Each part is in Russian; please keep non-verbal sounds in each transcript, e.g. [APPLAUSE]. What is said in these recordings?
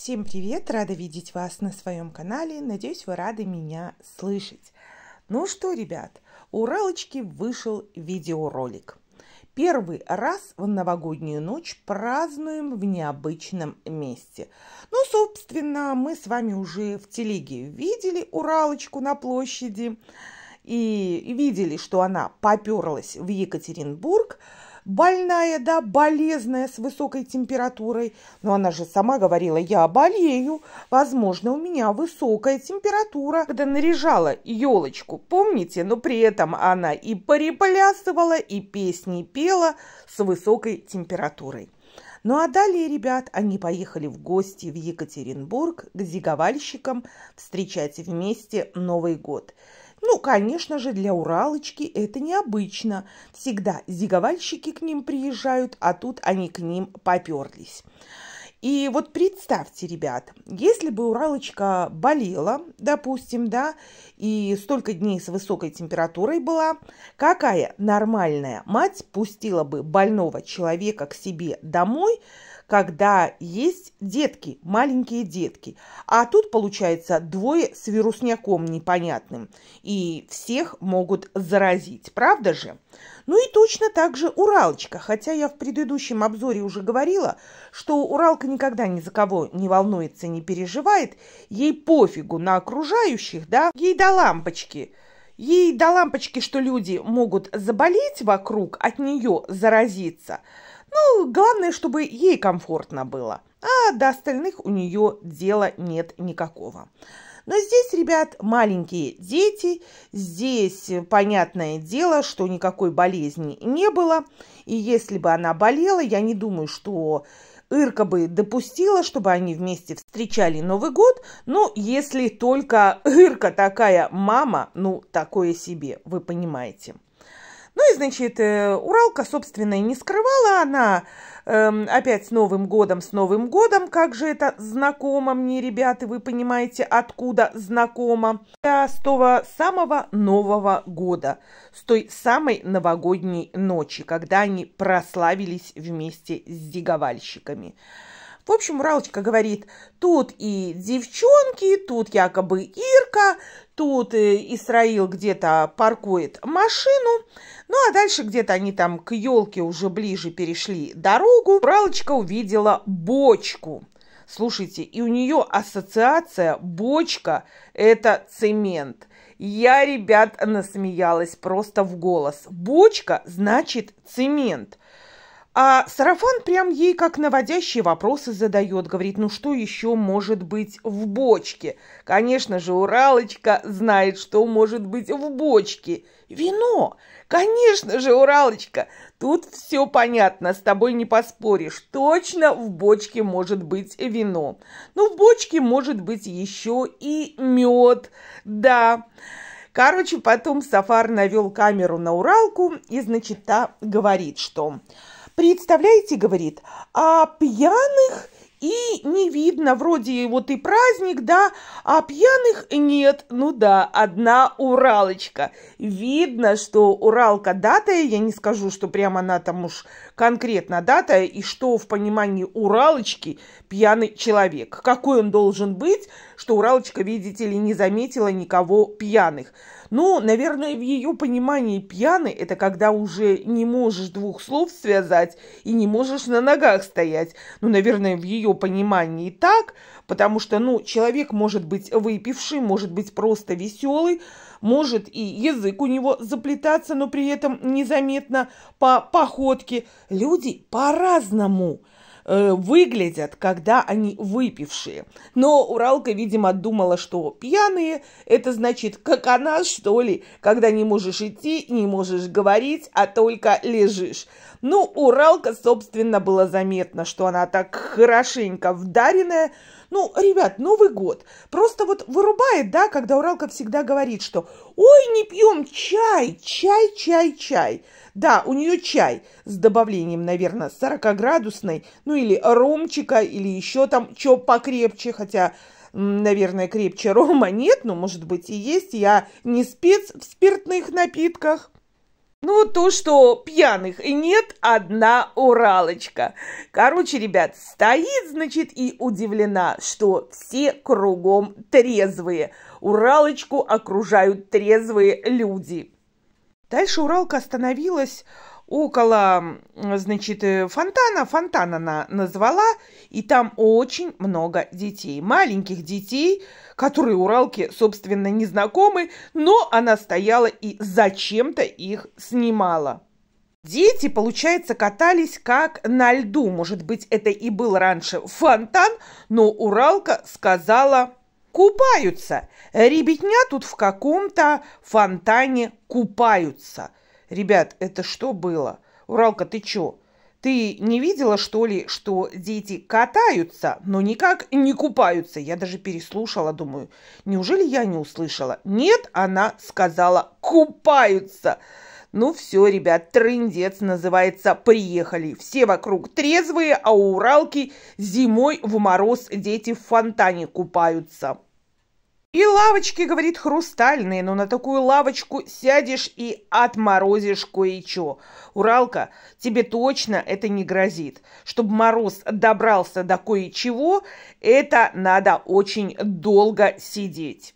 Всем привет! Рада видеть вас на своем канале. Надеюсь, вы рады меня слышать. Ну что, ребят, у Ралочки вышел видеоролик. Первый раз в новогоднюю ночь празднуем в необычном месте. Ну, собственно, мы с вами уже в телеге видели Уралочку на площади и видели, что она поперлась в Екатеринбург больная, да, болезная, с высокой температурой. Но она же сама говорила, я болею, возможно, у меня высокая температура. Когда наряжала елочку, помните? Но при этом она и приплясывала, и песни пела с высокой температурой. Ну а далее, ребят, они поехали в гости в Екатеринбург к зиговальщикам встречать вместе Новый год. Ну, конечно же, для Уралочки это необычно. Всегда зиговальщики к ним приезжают, а тут они к ним поперлись. И вот представьте, ребят, если бы Уралочка болела, допустим, да, и столько дней с высокой температурой была, какая нормальная мать пустила бы больного человека к себе домой когда есть детки, маленькие детки. А тут получается двое с вирусняком непонятным. И всех могут заразить, правда же? Ну и точно так же Уралочка, хотя я в предыдущем обзоре уже говорила, что Уралка никогда ни за кого не волнуется, не переживает, ей пофигу на окружающих, да, ей до лампочки – Ей до лампочки, что люди могут заболеть вокруг, от нее заразиться – ну, главное, чтобы ей комфортно было. А до остальных у нее дела нет никакого. Но здесь, ребят, маленькие дети, здесь понятное дело, что никакой болезни не было, и если бы она болела, я не думаю, что Ирка бы допустила, чтобы они вместе встречали Новый год, ну, если только Ирка такая мама, ну, такое себе, вы понимаете и, значит, э, Уралка, собственно, и не скрывала она э, опять с Новым годом, с Новым годом, как же это знакомо мне, ребята, вы понимаете, откуда знакомо. С того самого Нового года, с той самой новогодней ночи, когда они прославились вместе с диговальщиками. В общем, Уралочка говорит, тут и девчонки, тут якобы Ирка, Тут э, Исраил где-то паркует машину, ну а дальше где-то они там к елке уже ближе перешли дорогу. Уралочка увидела бочку. Слушайте, и у нее ассоциация бочка – это цемент. Я, ребят, насмеялась просто в голос. Бочка значит цемент – а сарафан прям ей как наводящие вопросы задает. Говорит, ну что еще может быть в бочке? Конечно же, Уралочка знает, что может быть в бочке. Вино! Конечно же, Уралочка, тут все понятно, с тобой не поспоришь. Точно в бочке может быть вино. Ну, в бочке может быть еще и мед. Да. Короче, потом Сафар навел камеру на Уралку и, значит, та говорит, что... Представляете, говорит, а пьяных и не видно, вроде вот и праздник, да, а пьяных нет, ну да, одна уралочка. Видно, что уралка датая, я не скажу, что прямо она там уж конкретно дата и что в понимании Уралочки пьяный человек. Какой он должен быть, что Уралочка, видите ли, не заметила никого пьяных. Ну, наверное, в ее понимании пьяный – это когда уже не можешь двух слов связать и не можешь на ногах стоять. Ну, наверное, в ее понимании так, потому что, ну, человек может быть выпивший, может быть просто веселый, может и язык у него заплетаться, но при этом незаметно по походке. Люди по-разному Э, выглядят, когда они выпившие. Но Уралка, видимо, думала, что пьяные – это значит, как она, что ли, когда не можешь идти, не можешь говорить, а только лежишь. Ну, Уралка, собственно, было заметно, что она так хорошенько вдаренная. Ну, ребят, Новый год. Просто вот вырубает, да, когда Уралка всегда говорит, что «Ой, не пьем чай, чай, чай, чай». Да, у нее чай с добавлением, наверное, 40-градусной, ну или ромчика, или еще там что покрепче, хотя, наверное, крепче рома нет, но, может быть, и есть. Я не спец в спиртных напитках. Ну, то, что пьяных и нет, одна уралочка. Короче, ребят, стоит, значит, и удивлена, что все кругом трезвые. Уралочку окружают трезвые люди. Дальше Уралка остановилась около, значит, э, фонтана. Фонтан она назвала, и там очень много детей. Маленьких детей, которые Уралке, собственно, не знакомы, но она стояла и зачем-то их снимала. Дети, получается, катались как на льду. Может быть, это и был раньше фонтан, но Уралка сказала купаются. Ребятня тут в каком-то фонтане купаются. Ребят, это что было? Уралка, ты чё? Ты не видела, что ли, что дети катаются, но никак не купаются? Я даже переслушала, думаю, неужели я не услышала? Нет, она сказала, купаются. Ну все, ребят, трындец называется «Приехали». Все вокруг трезвые, а у Уралки зимой в мороз дети в фонтане купаются. И лавочки, говорит, хрустальные, но на такую лавочку сядешь и отморозишь кое-чё. Уралка, тебе точно это не грозит. Чтобы мороз добрался до кое-чего, это надо очень долго сидеть.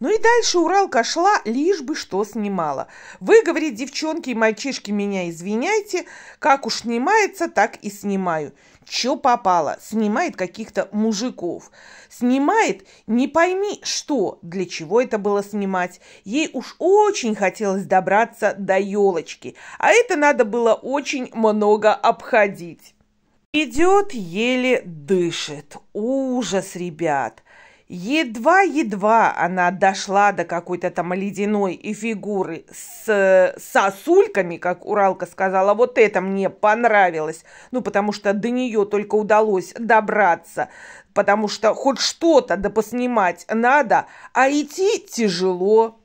Ну и дальше Уралка шла, лишь бы что снимала. Вы, говорит, девчонки и мальчишки, меня извиняйте, как уж снимается, так и снимаю. Чё попало? Снимает каких-то мужиков. Снимает, не пойми что, для чего это было снимать. Ей уж очень хотелось добраться до елочки, а это надо было очень много обходить. Идет, еле дышит. Ужас, ребят. Едва-едва она дошла до какой-то там ледяной и фигуры с сосульками, как Уралка сказала, вот это мне понравилось. Ну, потому что до нее только удалось добраться, потому что хоть что-то да поснимать надо, а идти тяжело.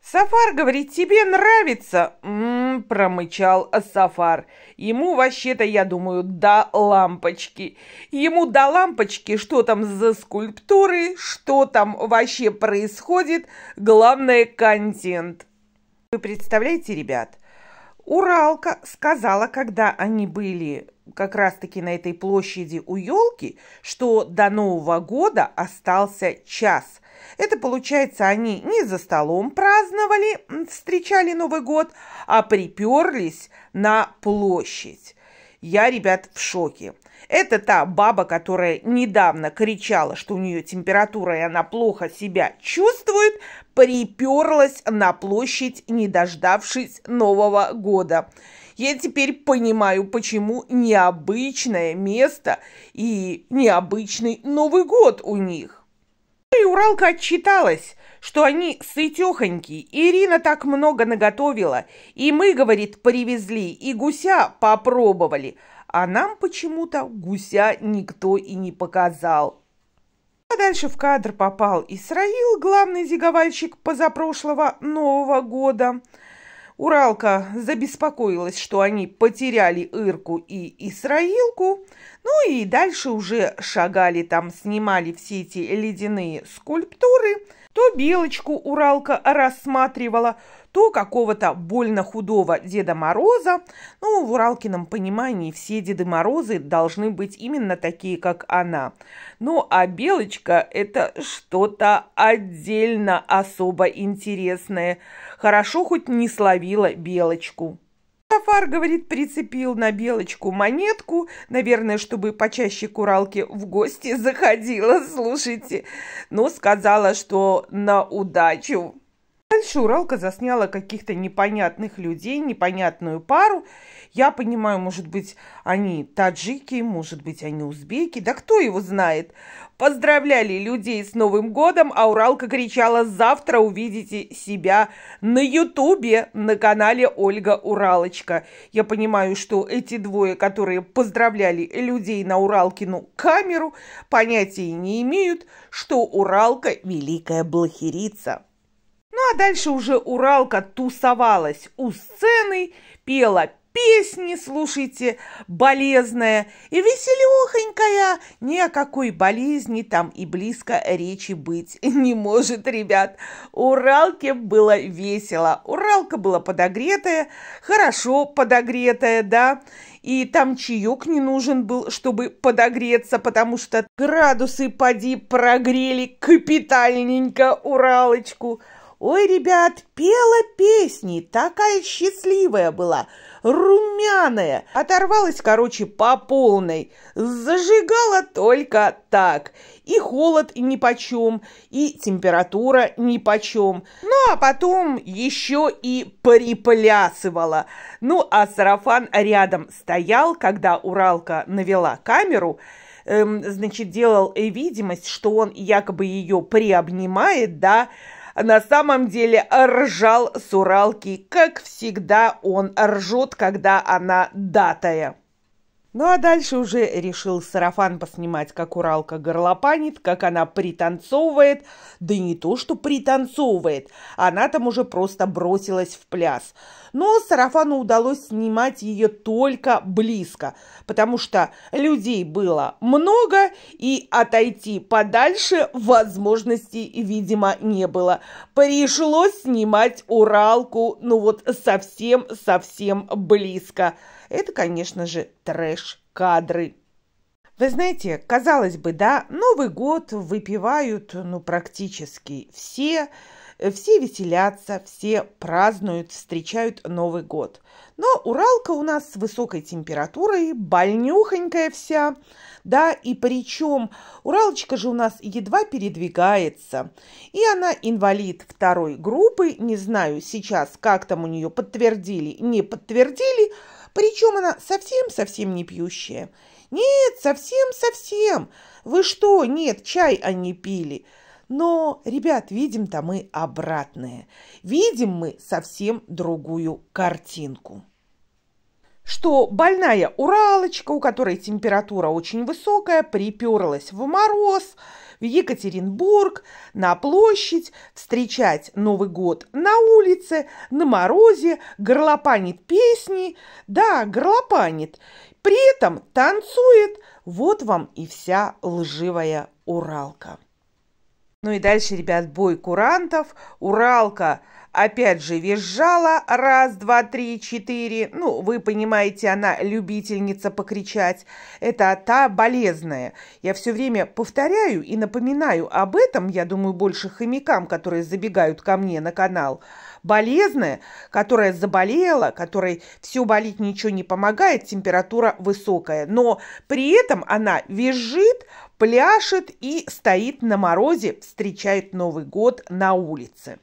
Сафар говорит, тебе нравится? М м-м. -м -м промычал Сафар. «Ему вообще-то, я думаю, до лампочки. Ему до лампочки, что там за скульптуры, что там вообще происходит, главное – контент». Вы представляете, ребят, Уралка сказала, когда они были как раз-таки на этой площади у елки, что до Нового года остался час – это, получается, они не за столом праздновали, встречали Новый год, а приперлись на площадь. Я, ребят, в шоке. Это та баба, которая недавно кричала, что у нее температура и она плохо себя чувствует, приперлась на площадь, не дождавшись Нового года. Я теперь понимаю, почему необычное место и необычный Новый год у них. И Уралка отчиталась, что они сытехоньки, Ирина так много наготовила, и мы, говорит, привезли, и гуся попробовали, а нам почему-то гуся никто и не показал. А дальше в кадр попал Исраил, главный зиговальщик позапрошлого Нового года – Уралка забеспокоилась, что они потеряли Ирку и Исраилку, ну и дальше уже шагали там, снимали все эти ледяные скульптуры – то Белочку Уралка рассматривала, то какого-то больно худого Деда Мороза. Ну, в Уралкином понимании все Деды Морозы должны быть именно такие, как она. Ну, а Белочка – это что-то отдельно особо интересное. Хорошо хоть не словила Белочку. Сафар, говорит, прицепил на белочку монетку, наверное, чтобы почаще куралки в гости заходила, слушайте. Но сказала, что на удачу. Дальше Уралка засняла каких-то непонятных людей, непонятную пару. Я понимаю, может быть, они таджики, может быть, они узбеки, да кто его знает. Поздравляли людей с Новым годом, а Уралка кричала «Завтра увидите себя на Ютубе на канале Ольга Уралочка». Я понимаю, что эти двое, которые поздравляли людей на Уралкину камеру, понятия не имеют, что Уралка – великая блохерица. Ну а дальше уже Уралка тусовалась у сцены, пела песни, слушайте, болезная и веселехонькая. Ни о какой болезни там и близко речи быть [LAUGHS] не может, ребят. Уралке было весело. Уралка была подогретая, хорошо подогретая, да. И там чаек не нужен был, чтобы подогреться, потому что градусы поди прогрели капитальненько Уралочку. Ой, ребят, пела песни, такая счастливая была, румяная. Оторвалась, короче, по полной. Зажигала только так. И холод ни нипочем, и температура ни нипочем. Ну, а потом еще и приплясывала. Ну, а сарафан рядом стоял, когда Уралка навела камеру эм, значит, делал э, видимость, что он якобы ее приобнимает, да, на самом деле ржал с Уралки. Как всегда, он ржет, когда она датая. Ну а дальше уже решил сарафан поснимать, как Уралка горлопанит, как она пританцовывает. Да не то, что пританцовывает, она там уже просто бросилась в пляс. Но сарафану удалось снимать ее только близко, потому что людей было много, и отойти подальше возможности, видимо, не было. Пришлось снимать Уралку, ну вот совсем-совсем близко это, конечно же, трэш-кадры. Вы знаете, казалось бы, да, Новый год выпивают, ну, практически все, все веселятся, все празднуют, встречают Новый год. Но Уралка у нас с высокой температурой, больнюхонькая вся, да, и причем Уралочка же у нас едва передвигается. И она инвалид второй группы, не знаю сейчас, как там у нее подтвердили, не подтвердили, причем она совсем-совсем не пьющая. Нет, совсем-совсем. Вы что, нет, чай они пили. Но, ребят, видим-то мы обратное. Видим мы совсем другую картинку что больная уралочка, у которой температура очень высокая, приперлась в мороз, в Екатеринбург, на площадь, встречать Новый год на улице, на морозе, горлопанит песни, да, горлопанит, при этом танцует, вот вам и вся лживая уралка. Ну и дальше, ребят, бой курантов. Уралка опять же визжала. Раз, два, три, четыре. Ну, вы понимаете, она любительница покричать. Это та болезная. Я все время повторяю и напоминаю об этом, я думаю, больше хомякам, которые забегают ко мне на канал – болезная, которая заболела, которой все болит, ничего не помогает, температура высокая. Но при этом она визжит, пляшет и стоит на морозе, встречает Новый год на улице.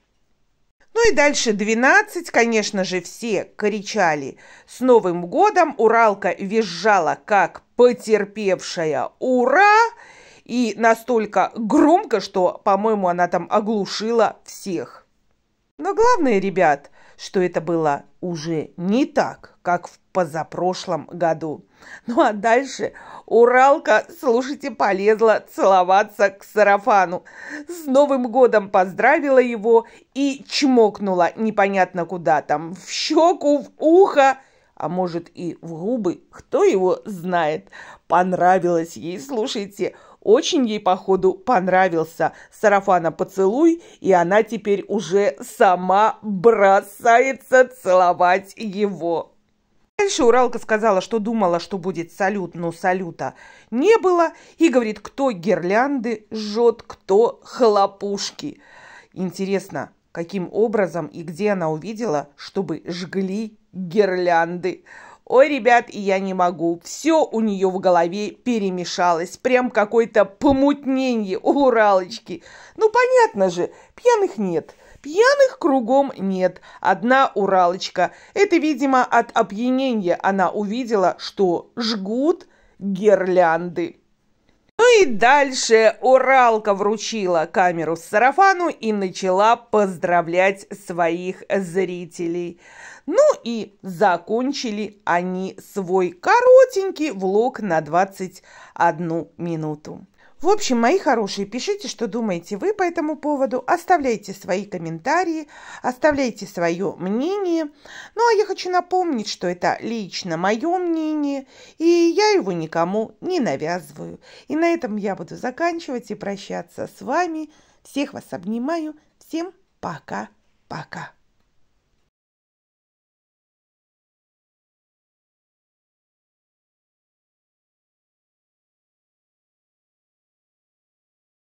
Ну и дальше 12, конечно же, все кричали. С Новым годом Уралка визжала, как потерпевшая «Ура!» и настолько громко, что, по-моему, она там оглушила всех. Но главное, ребят, что это было уже не так, как в позапрошлом году. Ну а дальше Уралка, слушайте, полезла целоваться к сарафану. С Новым годом поздравила его и чмокнула непонятно куда там, в щеку, в ухо, а может и в губы, кто его знает. Понравилось ей, слушайте, очень ей, походу, понравился сарафана поцелуй, и она теперь уже сама бросается целовать его. Дальше Уралка сказала, что думала, что будет салют, но салюта не было. И говорит, кто гирлянды жжет, кто хлопушки. Интересно, каким образом и где она увидела, чтобы жгли гирлянды. Ой, ребят, и я не могу. Все у нее в голове перемешалось. Прям какое-то помутнение у Уралочки. Ну, понятно же, пьяных нет. Пьяных кругом нет. Одна Уралочка. Это, видимо, от опьянения она увидела, что жгут гирлянды. Ну и дальше Уралка вручила камеру сарафану и начала поздравлять своих зрителей. Ну и закончили они свой коротенький влог на 21 минуту. В общем, мои хорошие, пишите, что думаете вы по этому поводу, оставляйте свои комментарии, оставляйте свое мнение. Ну, а я хочу напомнить, что это лично мое мнение, и я его никому не навязываю. И на этом я буду заканчивать и прощаться с вами. Всех вас обнимаю. Всем пока-пока.